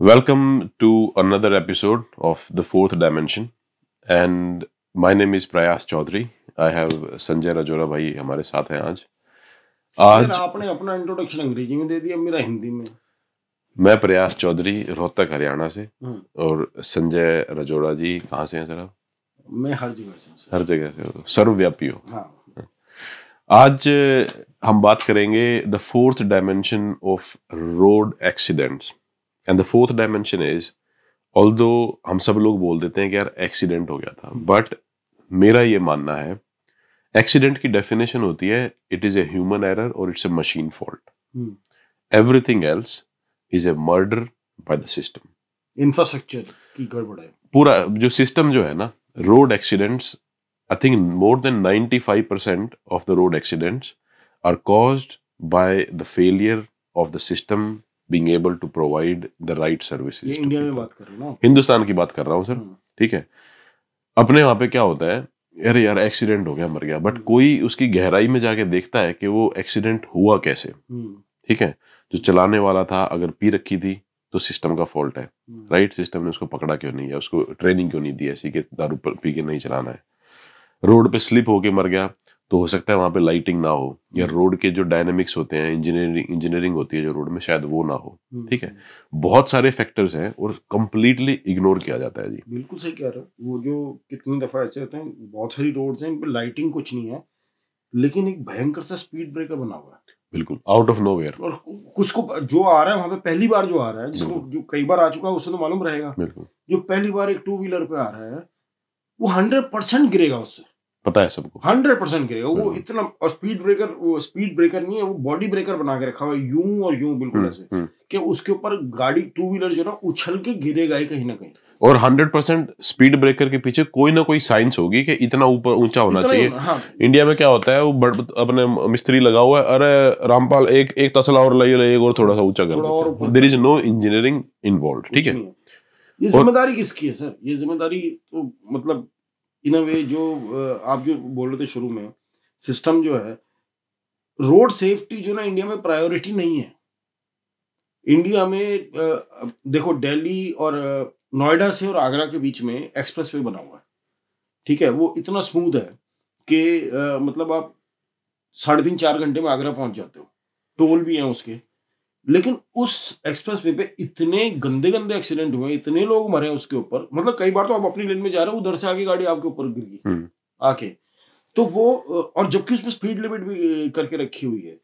Welcome to another episode of The Fourth Dimension. And my name is Prayas Chaudhary. I have Sanjay Rajora Bhai हमारे साथ हैं आज आज आपने अपना इंट्रोडक्शन अंग्रेजी में दे दिया मेरा हिंदी में मैं प्रयास चौधरी रोहतक हरियाणा से हम्म। और संजय रजोड़ा जी कहाँ से हैं सर आप मैं हर जगह से हर जगह से तो सर्वव्यापी हो हाँ। आज हम बात करेंगे the fourth dimension of road accidents and the fourth dimension is all हम सब लोग बोल देते हैं कि यार एक्सीडेंट हो गया था बट मेरा ये मानना है एक्सीडेंट की डेफिनेशन होती है it is a human error और it's a machine fault everything else is a murder by the system infrastructure की गड़बड़ है पूरा जो सिस्टम जो है ना road accidents I think more than 95 percent of the road accidents are caused by the failure of the system being able to provide the right service India में बात कर रहा हूँ हिंदुस्तान की बात कर रहा हूँ सर हम्म। ठीक है अपने वहां पे क्या होता है अरे यार एक्सीडेंट हो गया मर गया बट हम्म। कोई उसकी गहराई में जाके देखता है कि वो एक्सीडेंट हुआ कैसे हम्म। ठीक है जो चलाने वाला था अगर पी रखी थी तो सिस्टम का फॉल्ट है राइट सिस्टम ने उसको पकड़ा क्यों नहीं है उसको ट्रेनिंग क्यों नहीं दी ऐसी कि दारू पी के नहीं चलाना है रोड पे स्लिप होके मर गया तो हो सकता है वहाँ पे लाइटिंग ना हो या रोड हम्म। के जो डायनेमिक्स होते हैं इंजीनियरिंग इंजीनियरिंग होती है जो रोड में शायद वो ना हो हम्म। ठीक है बहुत सारे फैक्टर्स हैं और कम्प्लीटली इग्नोर किया जाता है जी बिल्कुल सही कह रहे हो वो जो कितनी दफ़ा ऐसे होते हैं बहुत सारी रोड हैं इन पर लाइटिंग कुछ नहीं है लेकिन एक भयंकर सा स्पीड ब्रेकर बना हुआ है बिल्कुल आउट ऑफ नोवेयर और कुछ को जो आ रहा है वहां पे पहली बार जो आ रहा है जिसको जो कई बार आ चुका है उसे तो मालूम रहेगा बिल्कुल जो पहली बार एक टू व्हीलर पे आ रहा है वो हंड्रेड परसेंट गिरेगा उससे पता है सबको हंड्रेड परसेंट गिरेगा वो हम्म। इतना और स्पीड ब्रेकर वो स्पीड ब्रेकर नहीं है वो बॉडी ब्रेकर बना के रखा हुआ है यूं और यूं बिल्कुल हम्म, ऐसे हम्म। कि उसके ऊपर गाड़ी टू व्हीलर जो ना उछल के गिरेगा ही कहीं ना कहीं और 100 परसेंट स्पीड ब्रेकर के पीछे कोई ना कोई साइंस होगी कि इतना ऊपर ऊंचा होना चाहिए हाँ। इंडिया में क्या होता है वो बड़, अपने मिस्त्री लगा हुआ है अरे रामपाल एक एक तसला और लाइए एक और थोड़ा सा ऊंचा कर there is no engineering involve ठीक है ये जिम्मेदारी किसकी है सर ये जिम्मेदारी तो मतलब इन अ वे जो आप जो बोल रहे थे शुरू में सिस्टम जो है रोड सेफ्टी जो ना इंडिया में प्रायोरिटी नहीं है इंडिया में देखो दिल्ली और नोएडा से और आगरा के बीच में एक्सप्रेस वे बना हुआ है ठीक है वो इतना स्मूथ है कि मतलब आप साढ़े तीन चार घंटे में आगरा पहुंच जाते हो टोल भी हैं उसके लेकिन उस एक्सप्रेस वे पे इतने गंदे गंदे एक्सीडेंट हुए इतने लोग मरे उसके ऊपर मतलब कई बार तो आप अपनी लेन में जा रहे हो उधर से आगे गाड़ी आपके ऊपर गिर गई हम्म। आके तो वो और जबकि उसमें स्पीड लिमिट भी करके रखी हुई है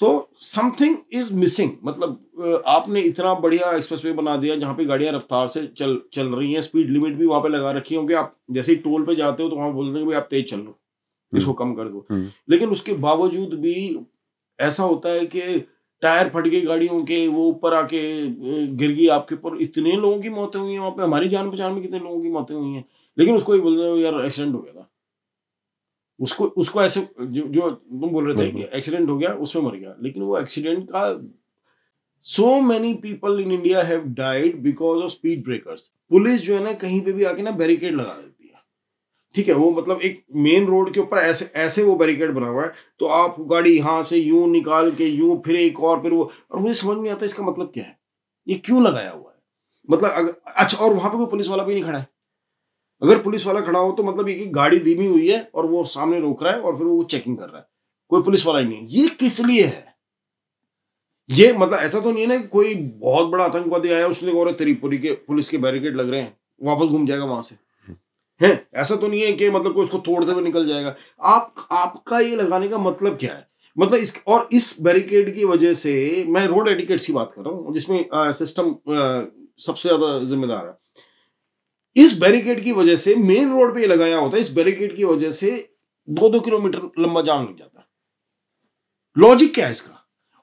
तो समथिंग इज मिसिंग मतलब आपने इतना बढ़िया एक्सप्रेस वे बना दिया जहाँ पे गाड़ियां रफ्तार से चल चल रही हैं स्पीड लिमिट भी वहां पे लगा रखी है क्योंकि आप जैसे ही टोल पे जाते हो तो वहां बोलते रहे आप तेज चल हो हम्म। इसको कम कर दो हम्म। लेकिन उसके बावजूद भी ऐसा होता है कि टायर फट गए गाड़ियों के वो ऊपर आके गिर गई आपके ऊपर इतने लोगों की मौतें हुई हैं वहाँ पे हमारी जान पहचान में कितने लोगों की मौतें हुई हैं लेकिन उसको ही बोल रहे यार एक्सीडेंट हो गया था उसको उसको ऐसे जो जो तुम बोल रहे थे कि एक्सीडेंट हो गया उसमें मर गया लेकिन वो एक्सीडेंट का so many people in India have died because of speed breakers police जो है ना कहीं पे भी आके ना बैरिकेड लगा दे ठीक है वो मतलब एक मेन रोड के ऊपर ऐसे ऐसे वो बैरिकेड बना हुआ है तो आप गाड़ी यहाँ से यूं निकाल के यूं फिर एक और फिर वो और मुझे समझ नहीं आता इसका मतलब क्या है ये क्यों लगाया हुआ है मतलब अगर, अच्छा और वहां पे कोई पुलिस वाला भी नहीं खड़ा है अगर पुलिस वाला खड़ा हो तो मतलब ये गाड़ी धीमी हुई है और वो सामने रोक रहा है और फिर वो चेकिंग कर रहा है कोई पुलिस वाला ही नहीं ये किस लिए है ये मतलब ऐसा तो नहीं है ना कोई बहुत बड़ा आतंकवादी आया उसने और तेरी के पुलिस के बैरिकेड लग रहे हैं वापस घूम जाएगा वहां से है ऐसा तो नहीं है कि मतलब कोई उसको तोड़ते हुए निकल जाएगा आप आपका ये लगाने का मतलब क्या है मतलब इस और इस बैरिकेड की वजह से मैं रोड एडिकेट्स की बात कर रहा हूँ जिसमें सिस्टम सबसे ज्यादा जिम्मेदार है इस बैरिकेड की वजह से मेन रोड पे लगाया होता है इस बैरिकेड की वजह से दो दो किलोमीटर लंबा जाम लग जाता है लॉजिक क्या है इसका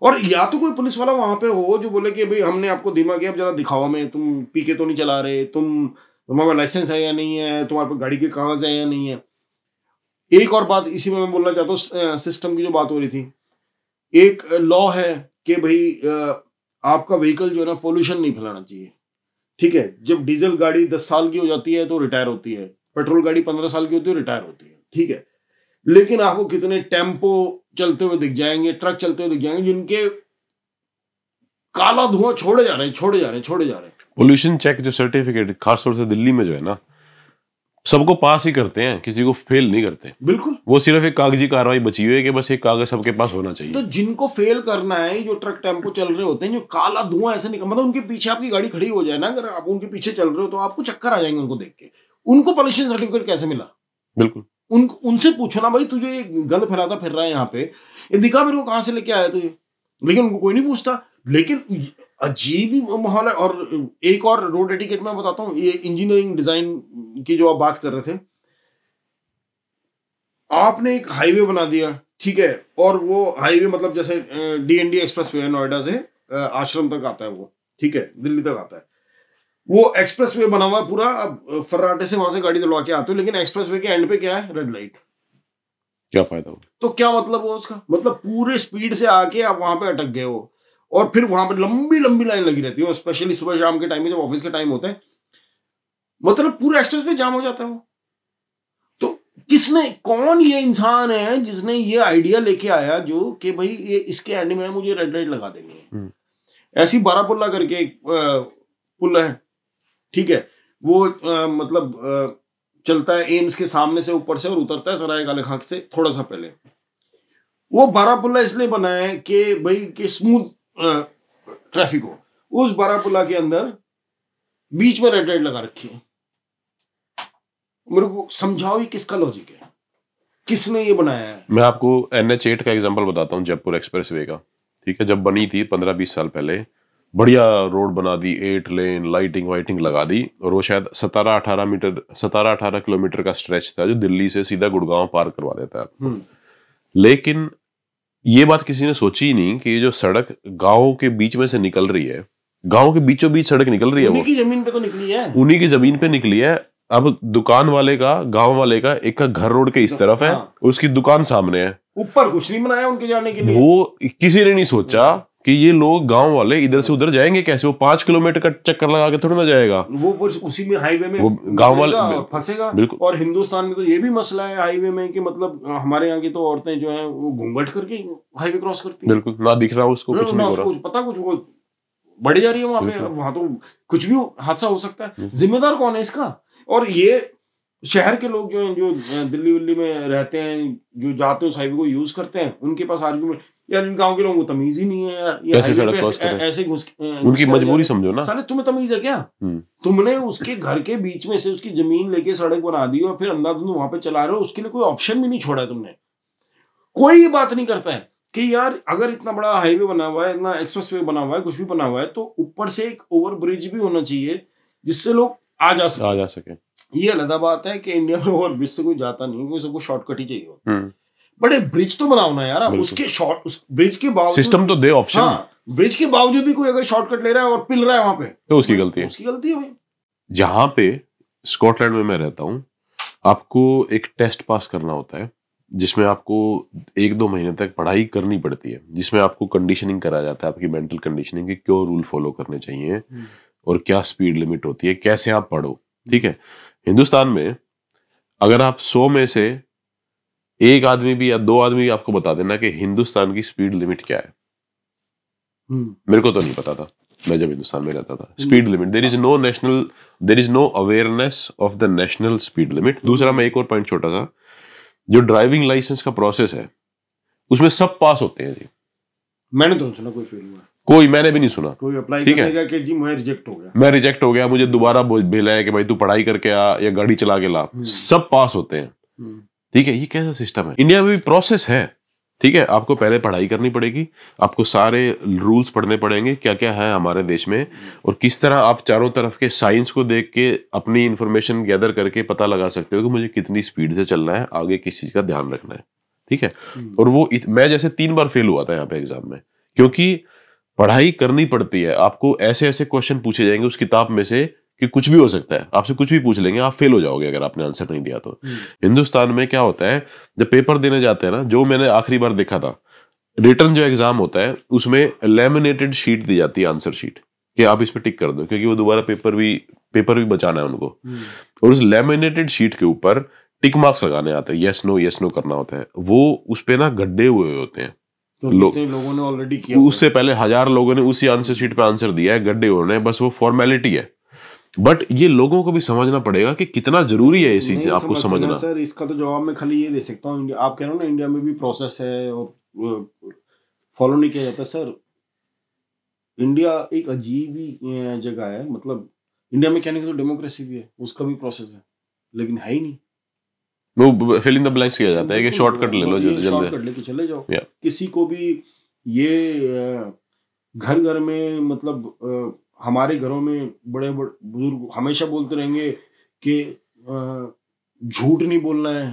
और या तो कोई पुलिस वाला वहां पे हो जो बोले कि भाई हमने आपको धीमा किया अब जरा दिखाओ हमें तुम पीके तो नहीं चला रहे तुम तुम्हारे पास लाइसेंस है या नहीं है तुम्हारे पास गाड़ी के कागज है या नहीं है एक और बात इसी में मैं बोलना चाहता हूँ सिस्टम की जो बात हो रही थी एक लॉ है कि भाई आपका व्हीकल जो है ना पोल्यूशन नहीं फैलाना चाहिए ठीक है जब डीजल गाड़ी दस साल की हो जाती है तो रिटायर होती है पेट्रोल गाड़ी पंद्रह साल की होती है रिटायर तो होती है ठीक है लेकिन आपको कितने टेम्पो चलते हुए दिख जाएंगे ट्रक चलते हुए दिख जाएंगे जिनके काला धुआं छोड़े जा रहे हैं छोड़े जा रहे हैं छोड़े जा रहे हैं पोल्यूशन चेक जो सर्टिफिकेट खासतौर से दिल्ली में जो है ना सबको पास ही करते हैं किसी को फेल नहीं करते बिल्कुल वो सिर्फ एक कागजी कार्रवाई बची हुई है कि बस एक कागज सबके पास होना चाहिए तो जिनको फेल करना है जो ट्रक टेम्पो चल रहे होते हैं जो काला धुआं ऐसे निकल मतलब उनके पीछे आपकी गाड़ी खड़ी हो जाए ना अगर आप उनके पीछे चल रहे हो तो आपको चक्कर आ जाएंगे उनको देख के उनको पॉल्यूशन सर्टिफिकेट कैसे मिला बिल्कुल उन उनसे पूछो ना भाई तुझे ये गंद फैलाता फिर रहा है यहाँ पे ये दिखा मेरे को कहां से लेके आया तुझे लेकिन उनको कोई नहीं पूछता लेकिन अजीब ही माहौल है और एक और रोड एटिकेट में बताता हूँ ये इंजीनियरिंग डिजाइन की जो आप बात कर रहे थे आपने एक हाईवे बना दिया ठीक है और वो हाईवे मतलब जैसे डीएनडी एक्सप्रेस वे नोएडा से आश्रम तक आता है वो ठीक है दिल्ली तक आता है वो एक्सप्रेस वे बना हुआ है पूरा अब फर्राटे से वहां से गाड़ी दौड़ा के आते हो लेकिन एक्सप्रेस वे के एंड पे क्या है रेड लाइट क्या फायदा हो तो क्या मतलब हो उसका मतलब पूरे स्पीड से आके आप वहां पे अटक गए हो और फिर वहां पर लंबी लंबी लाइन लगी रहती है स्पेशली सुबह शाम के टाइम में जब ऑफिस के टाइम होता है मतलब पूरा एक्सप्रेस वे जाम हो जाता है वो तो किसने कौन ये इंसान है जिसने ये आइडिया लेके आया जो कि भाई ये इसके एंड में मुझे रेड लाइट लगा देनी है हम्म। ऐसी पुल्ला करके एक पुल है ठीक है वो आ, मतलब आ, चलता है एम्स के सामने से ऊपर से और उतरता है सराय काले खाक से थोड़ा सा पहले वो पुल्ला इसलिए बना है कि भाई कि स्मूथ ट्रैफिक हो उस बारापुला के अंदर बीच में रेड लाइट लगा रखी है मेरे को समझाओ ये किसका लॉजिक है किसने ये बनाया है मैं आपको एन एच एट का एग्जाम्पल बताता हूँ जयपुर एक्सप्रेस वे का ठीक है जब बनी थी पंद्रह बीस साल पहले बढ़िया रोड बना दी एट लेन लाइटिंग वाइटिंग लगा दी और वो शायद सतारह अठारह मीटर सतारह अठारह किलोमीटर का स्ट्रेच था जो दिल्ली से सीधा गुड़गांव पार करवा देता है हम्म। लेकिन ये बात किसी ने सोची ही नहीं कि ये जो सड़क गाँव के बीच में से निकल रही है गाँव के बीचों बीच सड़क निकल रही है वो की जमीन पे तो निकली है उन्हीं की जमीन पे निकली है अब दुकान वाले का गांव वाले का एक का घर रोड के इस हाँ। तरफ है हाँ। उसकी दुकान सामने है ऊपर कुछ नहीं बनाया उनके जाने के लिए वो किसी ने नहीं सोचा कि ये लोग गांव वाले इधर से उधर जाएंगे कैसे वो पांच किलोमीटर का चक्कर लगा के थोड़ा ना जाएगा वो फिर उसी में हाईवे में गांव वाले फंसेगा बिल्कुल और हिंदुस्तान में तो ये भी मसला है हाईवे में कि मतलब हमारे यहाँ की तो औरतें जो है वो घूंघट करके हाईवे क्रॉस करती है बिल्कुल ना दिख रहा उसको कुछ पता कुछ वो बढ़ी जा रही है वहां पे वहां तो कुछ भी हादसा हो सकता है जिम्मेदार कौन है इसका और ये शहर के लोग जो हैं जो दिल्ली विल्ली में रहते हैं जो जाते हैं साहिब को यूज करते हैं उनके पास आर्ग्यूमेंट यार इन गाँव के लोगों को तमीज ही नहीं है यार कैसे सड़क ऐसे घुस उनकी मजबूरी समझो ना सारे तुम्हें तमीज है क्या हम्म। तुमने उसके घर के बीच में से उसकी जमीन लेके सड़क बना दी और फिर अंधाधुंध वहां पे चला रहे हो उसके लिए कोई ऑप्शन भी नहीं छोड़ा तुमने कोई बात नहीं करता है कि यार अगर इतना बड़ा हाईवे बना हुआ है इतना एक्सप्रेस वे बना हुआ है कुछ भी बना हुआ है तो ऊपर से एक ओवर ब्रिज भी होना चाहिए जिससे लोग आ जा सके आ जा सके ये अलग बात है कि इंडिया में ओवर ब्रिज से कोई जाता नहीं क्योंकि सबको शॉर्टकट ही चाहिए हम्म। बड़े ब्रिज तो बनाओ ना यार उसके शॉर्ट उस ब्रिज के बावजूद सिस्टम तो दे ऑप्शन हाँ, ब्रिज के बावजूद भी कोई अगर शॉर्टकट ले रहा है और पिल रहा है वहां पे तो उसकी गलती है उसकी गलती है भाई जहां पे स्कॉटलैंड में मैं रहता हूँ आपको एक टेस्ट पास करना होता है जिसमें आपको एक दो महीने तक पढ़ाई करनी पड़ती है जिसमें आपको कंडीशनिंग करा जाता है आपकी मेंटल कंडीशनिंग के क्यों रूल फॉलो करने चाहिए हम्म। और क्या स्पीड लिमिट होती है कैसे आप पढ़ो ठीक है हिंदुस्तान में अगर आप सौ में से एक आदमी भी या दो आदमी भी आपको बता देना कि हिंदुस्तान की स्पीड लिमिट क्या है हम्म। मेरे को तो नहीं पता था मैं जब हिंदुस्तान में रहता था hmm. Speed limit there is no national there is no awareness of the national speed limit दूसरा मैं एक और पॉइंट छोटा सा जो ड्राइविंग लाइसेंस का प्रोसेस है उसमें सब पास होते हैं जी मैंने तो सुना कोई फेल हुआ कोई मैंने भी नहीं सुना कोई अप्लाई ठीक है कि जी मैं रिजेक्ट हो गया मैं रिजेक्ट हो गया मुझे दोबारा भेजा है कि भाई तू पढ़ाई करके आ या गाड़ी चला के ला हम्म। सब पास होते हैं ठीक है ये कैसा सिस्टम है इंडिया में भी प्रोसेस है ठीक है आपको पहले पढ़ाई करनी पड़ेगी आपको सारे रूल्स पढ़ने पड़ेंगे क्या क्या है हमारे देश में और किस तरह आप चारों तरफ के साइंस को देख के अपनी इन्फॉर्मेशन गैदर करके पता लगा सकते हो कि मुझे कितनी स्पीड से चलना है आगे किस चीज़ का ध्यान रखना है ठीक है हम्म। और वो मैं जैसे तीन बार फेल हुआ था यहाँ पे एग्जाम में क्योंकि पढ़ाई करनी पड़ती है आपको ऐसे ऐसे क्वेश्चन पूछे जाएंगे उस किताब में से कि कुछ भी हो सकता है आपसे कुछ भी पूछ लेंगे आप फेल हो जाओगे अगर आपने आंसर नहीं दिया तो हम्म। हिंदुस्तान में क्या होता है जब पेपर देने जाते हैं ना जो मैंने आखिरी बार देखा था रिटर्न जो एग्जाम होता है उसमें लेमिनेटेड शीट दी जाती है आंसर शीट कि आप इस पर टिक कर दो क्योंकि वो दोबारा पेपर भी पेपर भी बचाना है उनको हम्म। और उस लेमिनेटेड शीट के ऊपर टिक मार्क्स लगाने आते हैं यस नो यस नो करना होता है वो उस पर ना गड्ढे हुए होते हैं तो लो, लोगों ने ऑलरेडी किया उससे पहले हजार लोगों ने उसी आंसर शीट पे आंसर दिया है गड्ढे होने बस वो फॉर्मेलिटी है बट ये लोगों को भी समझना पड़ेगा कि कितना जरूरी है ये चीज आपको समझना सर इसका तो जवाब मैं खाली ये दे सकता हूँ आप कह रहे हो ना इंडिया में भी प्रोसेस है और फॉलो नहीं किया जाता सर इंडिया एक अजीब ही जगह है मतलब इंडिया में कहने की तो डेमोक्रेसी भी है उसका भी प्रोसेस है लेकिन है ही नहीं वो फिल इन द ब्लैंक्स किया जाता है कि शॉर्टकट तो ले लो जल्दी जल्दी शॉर्टकट लेके चले जाओ किसी को भी ये घर घर में मतलब हमारे घरों में बड़े बड़े बुजुर्ग हमेशा बोलते रहेंगे कि झूठ नहीं बोलना है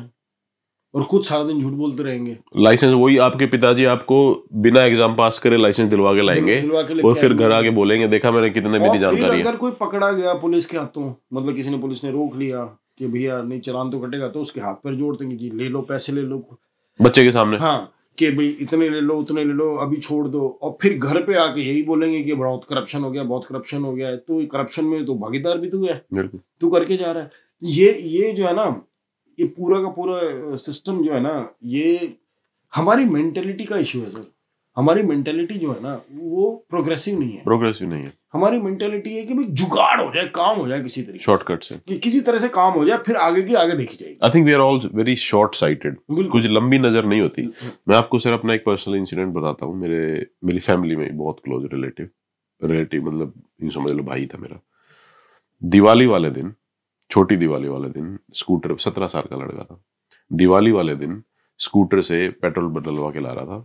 और खुद सारा दिन झूठ बोलते रहेंगे लाइसेंस वही आपके पिताजी आपको बिना एग्जाम पास करे लाइसेंस दिलवा के लाएंगे दिलवा के और फिर घर आके बोलेंगे देखा मैंने कितने मेरी जानकारी अगर कोई पकड़ा गया पुलिस के हाथों मतलब किसी ने पुलिस ने रोक लिया कि भैया नहीं चलान तो कटेगा तो उसके हाथ पर जोड़ देंगे जी ले लो पैसे ले लो बच्चे के सामने हाँ कि भाई इतने ले लो उतने ले लो अभी छोड़ दो और फिर घर पे आके यही बोलेंगे कि बहुत करप्शन हो गया बहुत करप्शन हो गया है तो करप्शन में तो भागीदार भी तू है तू करके जा रहा है ये ये जो है ना ये पूरा का पूरा सिस्टम जो है ना ये हमारी मेंटेलिटी का इश्यू है सर हमारी मेंटेलिटी जो है ना वो प्रोग्रेसिव नहीं है प्रोग्रेसिव नहीं है हमारी मेंटेलिटी है कि भाई जुगाड़ हो जाए काम हो जाए किसी तरीके शॉर्टकट से कि किसी तरह से काम हो जाए फिर आगे की आगे देखी जाएगी I think we are all very short sighted कुछ लंबी नजर नहीं होती मैं आपको सिर्फ अपना एक पर्सनल इंसिडेंट बताता हूँ मेरे मेरी फैमिली में बहुत क्लोज रिलेटिव रिलेटिव मतलब यूँ समझ लो भाई था मेरा दिवाली वाले दिन छोटी दिवाली वाले दिन स्कूटर सत्रह साल का लड़का था दिवाली वाले दिन स्कूटर से पेट्रोल बदलवा के ला रहा था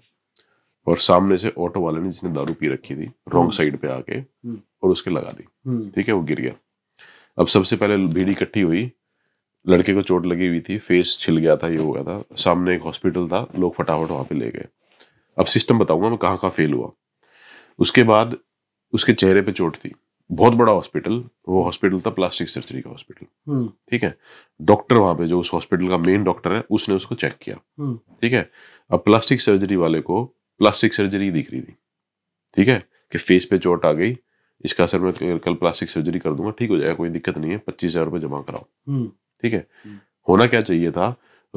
और सामने से ऑटो वाले ने जिसने दारू पी रखी थी रॉन्ग हम्म। साइड पे आके हम्म। और उसके लगा दी हम्म। ठीक है वो गिर गया अब सबसे पहले भीड़ इकट्ठी हुई लड़के को चोट लगी हुई थी फेस छिल गया था ये हो गया था सामने एक हॉस्पिटल था लोग फटाफट वहां पे ले गए अब सिस्टम बताऊंगा मैं कहाँ कहाँ फेल हुआ उसके बाद उसके चेहरे पे चोट थी बहुत बड़ा हॉस्पिटल वो हॉस्पिटल था प्लास्टिक सर्जरी का हॉस्पिटल ठीक है डॉक्टर वहां पे जो उस हॉस्पिटल का मेन डॉक्टर है उसने उसको चेक किया ठीक है अब प्लास्टिक सर्जरी वाले को प्लास्टिक सर्जरी दिख रही थी ठीक है कि फेस पे चोट आ गई इसका असर मैं कल प्लास्टिक सर्जरी कर दूंगा ठीक हो जाएगा कोई दिक्कत नहीं है पच्चीस हजार रुपये जमा कराओ हम्म। ठीक है हम्म। होना क्या चाहिए था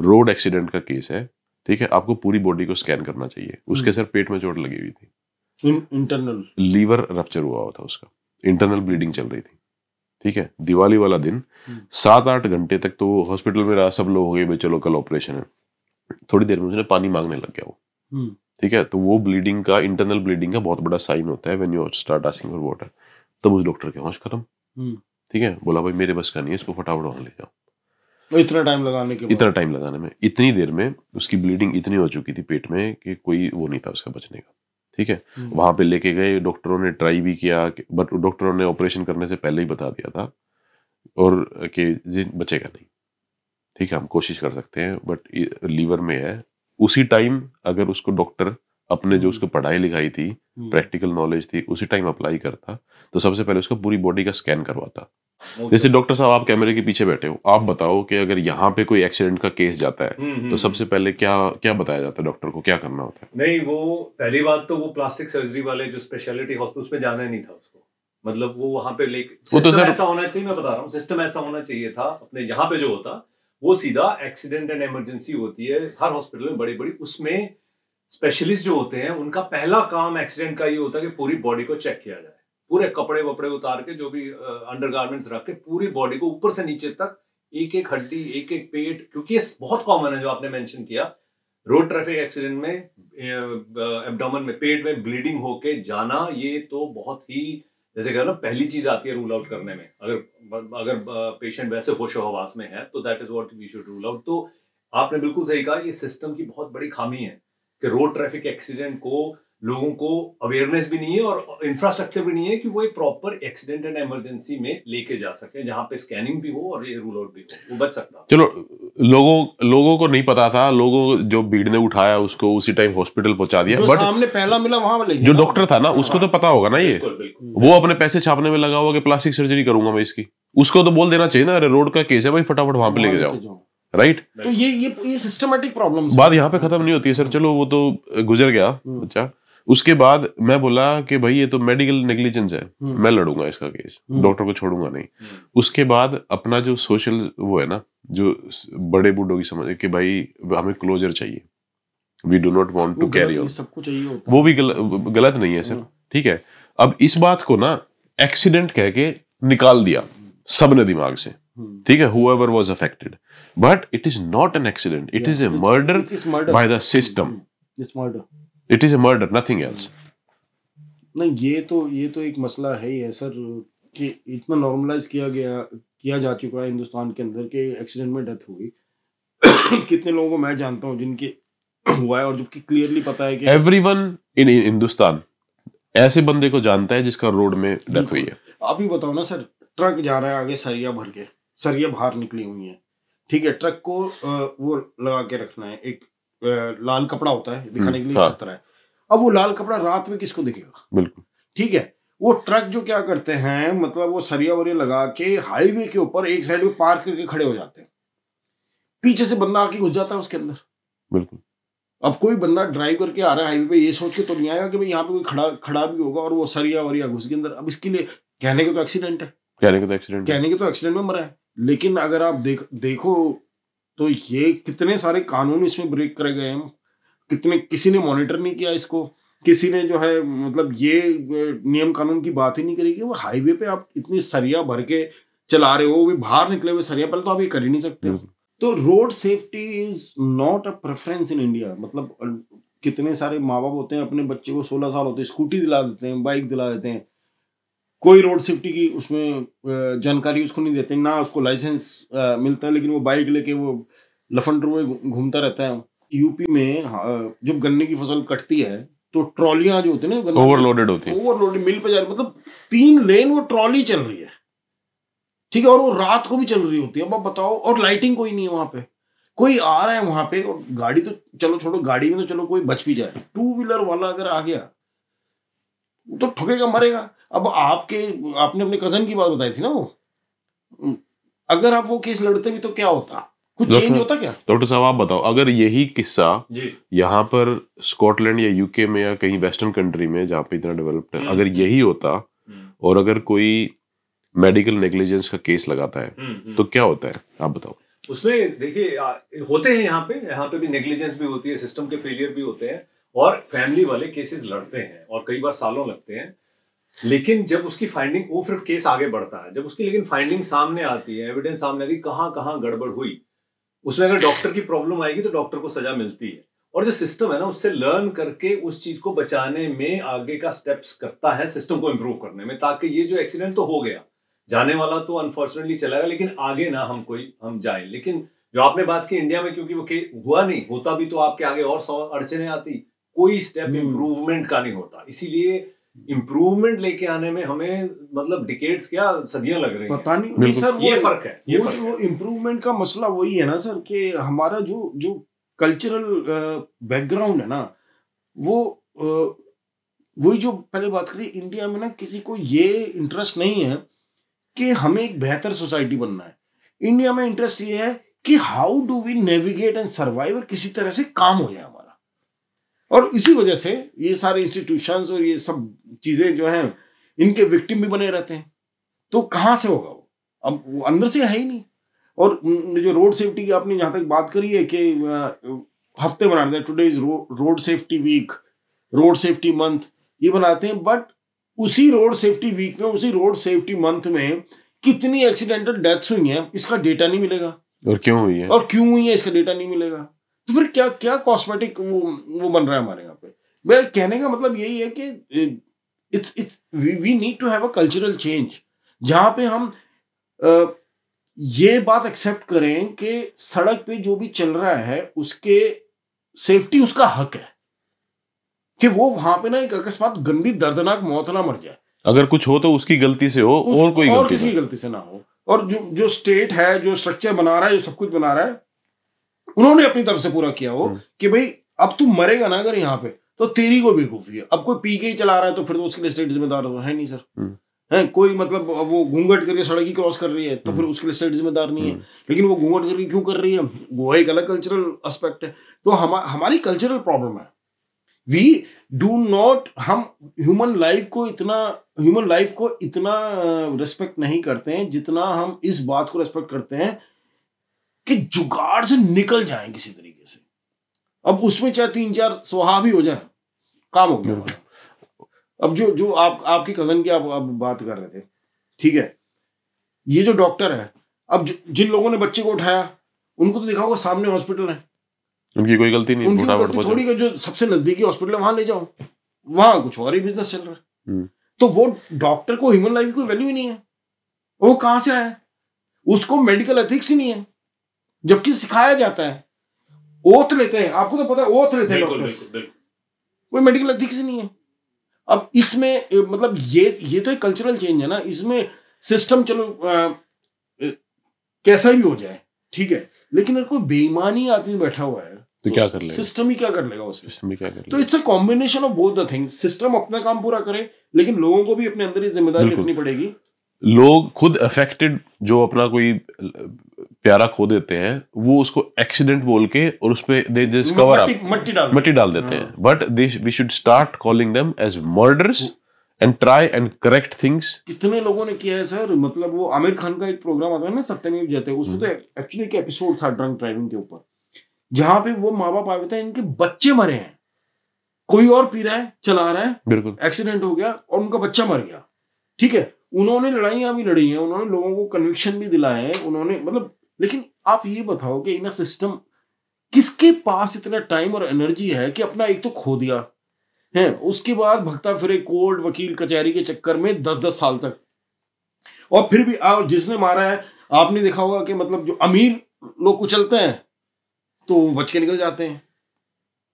रोड एक्सीडेंट का केस है ठीक है आपको पूरी बॉडी को स्कैन करना चाहिए उसके हम्म। सर पेट में चोट लगी हुई थी इंटरनल लीवर रप्चर हुआ हुआ था उसका इंटरनल ब्लीडिंग चल रही थी ठीक है दिवाली वाला दिन सात आठ घंटे तक तो हॉस्पिटल में रहा सब लोग हो गए चलो कल ऑपरेशन है थोड़ी देर में उसने पानी मांगने लग गया वो ठीक है तो वो ब्लीडिंग का इंटरनल ब्लीडिंग का बहुत बड़ा साइन होता है when you start asking for water तब उस डॉक्टर के पहुंच खत्म हम्म। ठीक है बोला भाई मेरे बस का नहीं है इसको फटाफट वहां ले जाओ इतना टाइम लगाने के इतना टाइम लगाने में इतनी देर में उसकी ब्लीडिंग इतनी हो चुकी थी पेट में कि कोई वो नहीं था उसका बचने का ठीक है हम्म। वहां पे लेके गए डॉक्टरों ने ट्राई भी किया बट डॉक्टरों ने ऑपरेशन करने से पहले ही बता दिया था और कि बचेगा नहीं ठीक है हम कोशिश कर सकते हैं बट लीवर में है उसी टाइम अगर उसको डॉक्टर अपने जो हम्म। उसको पढ़ाई लिखाई थी प्रैक्टिकल हम्म। नॉलेज थी उसी टाइम अप्लाई करता तो सबसे पहले उसका पूरी बॉडी का स्कैन करवाता जैसे डॉक्टर साहब आप कैमरे के पीछे बैठे हो आप बताओ कि अगर यहाँ पे कोई एक्सीडेंट का केस जाता है हम्म, तो सबसे पहले क्या क्या बताया जाता है डॉक्टर को क्या करना होता है नहीं वो पहली बात तो वो प्लास्टिक सर्जरी वाले जो स्पेशलिटी हॉस्पिटल में जाना नहीं था उसको मतलब वो वहां पे लेके तो सर ऐसा होना नहीं मैं बता रहा हूँ सिस्टम ऐसा होना चाहिए था अपने यहाँ पे जो होता वो सीधा एक्सीडेंट एंड एमरजेंसी होती है हर हॉस्पिटल में बड़ी बड़ी उसमें स्पेशलिस्ट जो होते हैं उनका पहला काम एक्सीडेंट का ये होता है कि पूरी बॉडी को चेक किया जाए पूरे कपड़े वपड़े उतार के जो भी अंडर गार्मेंट्स रख के पूरी बॉडी को ऊपर से नीचे तक एक एक हड्डी एक एक पेट क्योंकि ये बहुत कॉमन है जो आपने मेंशन किया रोड ट्रैफिक एक्सीडेंट में एब्डोमन में पेट में ब्लीडिंग होके जाना ये तो बहुत ही जैसे कह ना पहली चीज आती है रूल आउट करने में अगर अगर पेशेंट वैसे होश हवास में है तो that is what we should rule out तो आपने बिल्कुल सही कहा ये सिस्टम की बहुत बड़ी खामी है कि रोड ट्रैफिक एक्सीडेंट को लोगों को अवेयरनेस भी नहीं है और इंफ्रास्ट्रक्चर भी नहीं है कि वो एक प्रॉपर एक्सीडेंट एंड इमरजेंसी में लेके जा सके जहाँ पे स्कैनिंग भी हो और ये रूल आउट भी हो वो बच सकता चलो लोगों लोगों को नहीं पता था लोगों जो भीड़ ने उठाया उसको उसी टाइम हॉस्पिटल पहुंचा दिया बट हमने पहला मिला वहां वाले जो डॉक्टर था ना उसको तो पता होगा ना ये वो अपने पैसे छापने में लगा हुआ कि प्लास्टिक सर्जरी करूंगा मैं इसकी उसको तो बोल देना चाहिए ना अरे रोड का केस है भाई फटाफट वहां पे लेके जाओ राइट तो ये ये ये सिस्टमेटिक प्रॉब्लम बात यहाँ पे खत्म नहीं होती है सर चलो वो तो गुजर गया अच्छा उसके बाद मैं बोला कि भाई ये तो मेडिकल नेग्लिजेंस है हम्म। मैं लड़ूंगा इसका केस डॉक्टर हम्म। को छोड़ूंगा नहीं हम्म। उसके बाद अपना जो सोशल वो है ना जो बड़े बूढ़ों की समझ है कि भाई हमें क्लोजर चाहिए we do not want to carry on सबको चाहिए वो भी गल, गलत नहीं है सर ठीक है अब इस बात को ना एक्सीडेंट कह के निकाल दिया सबने दिमाग से ठीक है however was affected but it is not an accident it is a murder by the system it is a murder nothing else नहीं ये तो ये तो एक मसला है ही है सर कि इतना नॉर्मलाइज किया गया किया जा चुका है हिंदुस्तान के अंदर कि एक्सीडेंट में डेथ हुई कितने लोगों को मैं जानता हूँ जिनके हुआ है और जबकि क्लियरली पता है कि एवरीवन इन हिंदुस्तान ऐसे बंदे को जानता है जिसका रोड में डेथ हुई है आप ही बताओ ना सर ट्रक जा रहा है आगे सरिया भर के सरिया बाहर निकली हुई है ठीक है ट्रक को वो लगा के रखना है एक लाल कपड़ा होता है दिखाने के लिए हम्म, हाँ। खतरा है अब वो लाल कपड़ा रात में किसको दिखेगा बिल्कुल ठीक है वो ट्रक जो क्या करते हैं मतलब वो सरिया वरिया लगा के हाईवे के ऊपर एक साइड में पार्क करके खड़े हो जाते हैं पीछे से बंदा आके घुस जाता है उसके अंदर बिल्कुल अब कोई बंदा ड्राइव करके आ रहा है हाईवे पे ये सोच के तो नहीं आएगा कि भाई यहाँ पे कोई खड़ा खड़ा भी होगा और वो सरिया वरिया घुस के अंदर अब इसके लिए कहने के तो एक्सीडेंट है कहने के तो एक्सीडेंट कहने के तो एक्सीडेंट में मरा है लेकिन अगर आप देख देखो तो ये कितने सारे कानून इसमें ब्रेक करे गए हैं कितने किसी ने मॉनिटर नहीं किया इसको किसी ने जो है मतलब ये नियम कानून की बात ही नहीं करी कि वो हाईवे पे आप इतनी सरिया भर के चला रहे हो भी बाहर निकले हुए सरिया पहले तो आप ये कर ही नहीं सकते हम्म। तो road safety is not a preference in India मतलब कितने सारे माँ बाप होते हैं अपने बच्चे को सोलह साल होते हैं स्कूटी दिला देते हैं बाइक दिला देते हैं कोई रोड सेफ्टी की उसमें जानकारी उसको नहीं देते ना उसको लाइसेंस मिलता है लेकिन वो बाइक लेके वो लफन में घूमता रहता है यूपी में हाँ, जब गन्ने की फसल कटती है तो ट्रॉलियां जो होती है ना ओवरलोडेड होती है ओवरलोडेड मिल पे जा रही मतलब तीन लेन वो ट्रॉली चल रही है ठीक है और वो रात को भी चल रही होती है अब आप बताओ और लाइटिंग कोई नहीं है वहां पे कोई आ रहा है वहां पे और गाड़ी तो चलो छोड़ो गाड़ी में तो चलो कोई बच भी जाए टू व्हीलर वाला अगर आ गया तो ठुकेगा मरेगा अब आपके आपने अपने कजन की बात बताई थी ना वो अगर आप वो केस लड़ते भी तो क्या होता कुछ चेंज होता क्या डॉक्टर साहब आप बताओ अगर यही किस्सा यहाँ पर स्कॉटलैंड या यूके में या कहीं वेस्टर्न कंट्री में जहाँ पे इतना डेवलप्ड है अगर हम्म। यही होता हम्म। और अगर कोई मेडिकल नेग्लिजेंस का केस लगाता है हम्म, तो क्या होता है आप बताओ उसमें देखिए होते हैं यहाँ पे यहाँ पे भी नेग्लिजेंस भी होती है सिस्टम के फेलियर भी होते हैं और फैमिली वाले केसेस लड़ते हैं और कई बार सालों लगते हैं लेकिन जब उसकी फाइंडिंग वो फिर केस आगे बढ़ता है जब उसकी लेकिन फाइंडिंग सामने आती है एविडेंस सामने आती है कहाँ गड़बड़ हुई उसमें अगर डॉक्टर की प्रॉब्लम आएगी तो डॉक्टर को सजा मिलती है और जो सिस्टम है ना उससे लर्न करके उस चीज को बचाने में आगे का स्टेप्स करता है सिस्टम को इम्प्रूव करने में ताकि ये जो एक्सीडेंट तो हो गया जाने वाला तो अनफॉर्चुनेटली चला गया लेकिन आगे ना हम कोई हम जाए लेकिन जो आपने बात की इंडिया में क्योंकि वो हुआ नहीं होता भी तो आपके आगे और सौ अड़चने आती कोई स्टेप इम्प्रूवमेंट का नहीं होता इसीलिए इम्प्रूवमेंट लेके आने में हमें मतलब डिकेट्स क्या सदियां लग रही पता नहीं सर ये फर्क है ये वो जो इम्प्रूवमेंट का मसला वही है ना सर कि हमारा जो जो कल्चरल बैकग्राउंड है ना वो वही जो पहले बात करी इंडिया में ना किसी को ये इंटरेस्ट नहीं है कि हमें एक बेहतर सोसाइटी बनना है इंडिया में इंटरेस्ट ये है कि how do we navigate and survive किसी तरह से काम हो जाए हमारा और इसी वजह से ये सारे इंस्टीट्यूशंस और ये सब चीज़ें जो हैं इनके विक्टिम भी बने रहते हैं तो कहाँ से होगा वो अब वो अंदर से है ही नहीं और जो रोड सेफ्टी की आपने जहां तक बात करी है कि हफ्ते बनाते हैं today is road safety week road safety month ये बनाते हैं बट उसी रोड सेफ्टी वीक में उसी रोड सेफ्टी मंथ में कितनी एक्सीडेंटल डेथ्स हुई हैं इसका डेटा नहीं मिलेगा और क्यों हुई है और क्यों हुई है इसका डेटा नहीं मिलेगा तो फिर क्या क्या कॉस्मेटिक वो वो बन रहा है हमारे यहाँ पे मैं कहने का मतलब यही है कि it's it's we need to have a cultural change जहाँ पे हम आ, ये बात एक्सेप्ट करें कि सड़क पे जो भी चल रहा है उसके सेफ्टी उसका हक है कि वो वहां पे ना एक अकस्मात गंदी दर्दनाक मौत ना मर जाए अगर कुछ हो तो उसकी गलती से हो उस, और कोई और गलती किसी गलती से ना हो और जो जो स्टेट है जो स्ट्रक्चर बना रहा है जो सब कुछ बना रहा है उन्होंने अपनी तरफ से पूरा किया वो हम्म। कि भाई अब तू मरेगा ना अगर यहाँ पे तो तेरी को बेवकूफी है अब कोई पी के ही चला रहा है तो फिर तो उसके लिए स्टेट जिम्मेदार तो है नहीं सर हम्म। है कोई मतलब वो घूंघट करके सड़क ही क्रॉस कर रही है तो फिर हम्म। उसके लिए स्टेट जिम्मेदार नहीं है लेकिन वो घूंघट करके क्यों कर रही है वो एक अलग कल्चरल एस्पेक्ट है तो हम हमारी कल्चरल प्रॉब्लम है वी डू नॉट हम ह्यूमन लाइफ को इतना ह्यूमन लाइफ को इतना रिस्पेक्ट नहीं करते हैं जितना हम इस बात को रेस्पेक्ट करते हैं कि जुगाड़ से निकल जाए किसी तरीके से अब उसमें चाहे तीन चार स्वभाव भी हो जाए काम हो गया अब जो जो आप आपकी कजन की आप, आप बात कर रहे थे ठीक है ये जो डॉक्टर है अब जिन लोगों ने बच्चे को उठाया उनको तो दिखा सामने हॉस्पिटल है उनकी कोई गलती नहीं उनकी गलती थोड़ी जो सबसे नजदीकी हॉस्पिटल है वहां ले जाओ वहां कुछ और ही बिजनेस चल रहा है हम्म। तो वो डॉक्टर को ह्यूमन लाइफ की कोई वैल्यू ही नहीं है वो कहां से आया उसको मेडिकल एथिक्स ही नहीं है जबकि सिखाया जाता है ओथ लेते हैं आपको तो पता है ओथ लेते हैं कोई मेडिकल अधिक्स नहीं है अब इसमें मतलब ये ये तो एक कल्चरल चेंज है ना इसमें सिस्टम चलो आ, कैसा भी हो जाए ठीक है लेकिन अगर कोई बेईमानी आदमी बैठा हुआ है तो, तो क्या कर लेगा सिस्टम ही क्या कर लेगा उसमें सिस्टम ही क्या कर तो लेगा तो it's a combination of both the things system अपना काम पूरा करे लेकिन लोगों को भी अपने अंदर ही जिम्मेदारी रखनी पड़ेगी लोग खुद अफेक्टेड जो अपना कोई प्यारा खो देते हैं वो उसको एक्सीडेंट बोल के और उसपे कवर डिस्कवर मट्टी डाल मट्टी डाल देते हैं but they we should start calling them as murders and try and correct things कितने लोगों ने किया है सर मतलब वो आमिर खान का एक प्रोग्राम आता है ना सत्यमेव जयते उसमें तो एक्चुअली हम्म। एक एपिसोड था ड्रंक ड्राइविंग के ऊपर जहां पे वो माँ बाप आए थे इनके बच्चे मरे हैं कोई और पी रहा है चला रहा है बिल्कुल एक्सीडेंट हो गया और उनका बच्चा मर गया ठीक है उन्होंने लड़ाइयां भी लड़ी हैं उन्होंने लोगों को कन्विक्शन भी दिलाए हैं उन्होंने मतलब लेकिन आप ये बताओ कि इन सिस्टम किसके पास इतना टाइम और एनर्जी है कि अपना एक तो खो दिया है उसके बाद भक्ता फिरे कोर्ट वकील कचहरी के चक्कर में दस दस साल तक और फिर भी आप जिसने मारा है आपने देखा होगा कि मतलब जो अमीर लोग कुचलते हैं तो बच के निकल जाते हैं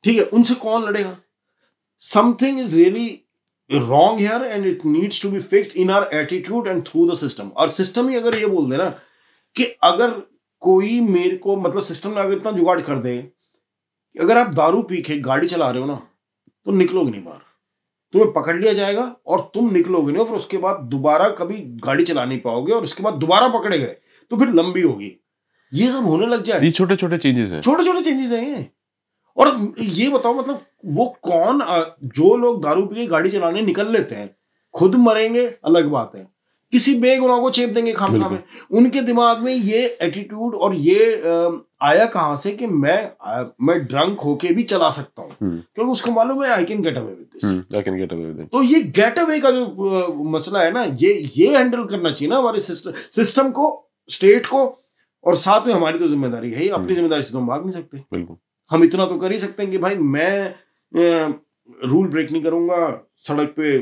ठीक है उनसे कौन लड़ेगा something is really wrong here and it needs to be fix in our attitude and through the system और सिस्टम ही अगर ये बोल देना कि अगर कोई मेरे को मतलब सिस्टम में अगर इतना जुगाड़ कर दे अगर आप दारू पी के गाड़ी चला रहे हो ना तो निकलोगे नहीं बाहर तुम्हें पकड़ लिया जाएगा और तुम निकलोगे नहीं और फिर उसके बाद दोबारा कभी गाड़ी चला नहीं पाओगे और उसके बाद दोबारा पकड़े गए तो फिर लंबी होगी ये सब होने लग जाए ये छोटे छोटे चेंजेस हैं छोटे छोटे चेंजेस हैं ये और ये बताओ मतलब वो कौन जो लोग दारू पी के गाड़ी चलाने निकल लेते हैं खुद मरेंगे अलग बात है किसी बेगुनाह को चेप देंगे खाम में उनके दिमाग में ये एटीट्यूड और ये आया कहाँ से कि मैं मैं ड्रंक होके भी चला सकता हूँ हम्म। क्योंकि उसको मालूम है I can get away with I can get away with तो ये गेट अवे का जो मसला है ना ये ये हैंडल करना चाहिए ना हमारे सिस्टम सिस्टम को स्टेट को और साथ में हमारी तो जिम्मेदारी है अपनी हम्म। जिम्मेदारी से तो हम भाग नहीं सकते बिल्कुल हम इतना तो कर ही सकते हैं कि भाई मैं रूल ब्रेक नहीं करूंगा सड़क पे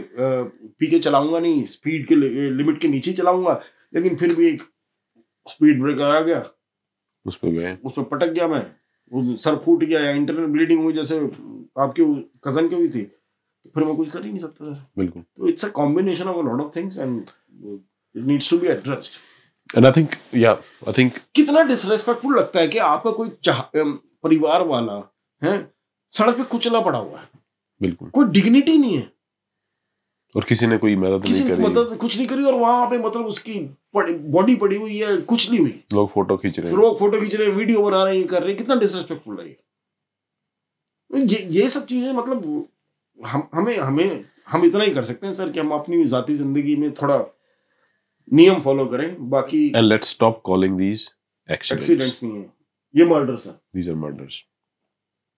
पी के चलाऊंगा नहीं स्पीड के लिमिट के नीचे चलाऊंगा लेकिन फिर भी एक स्पीड ब्रेकर आ गया उस पर मैं उस पर पटक गया मैं सर फूट गया या इंटरनल ब्लीडिंग हुई जैसे आपके कजन की हुई थी फिर मैं कुछ कर ही नहीं सकता सर बिल्कुल तो it's a combination of a lot of things and it needs to be addressed and I think या आई थिंक कितना डिसरेस्पेक्टफुल लगता है कि आपका कोई परिवार वाला है सड़क पे कुचला पड़ा हुआ है बिल्कुल कोई डिग्निटी नहीं है और किसी ने कोई मदद नहीं करी मदद कुछ नहीं करी और वहां पे मतलब उसकी बॉडी पड़ी हुई है कुछ नहीं हुई लोग फोटो खींच रहे हैं लोग फोटो खींच रहे हैं वीडियो बना रहे हैं कर रहे हैं कितना डिसरेस्पेक्टफुल है ये ये सब चीजें मतलब हम हमें हमें हम इतना ही कर सकते हैं सर कि हम अपनी जाति जिंदगी में थोड़ा नियम फॉलो करें बाकी and let's stop calling these accidents नहीं है ये मर्डर्स है दीज आर मर्डर्स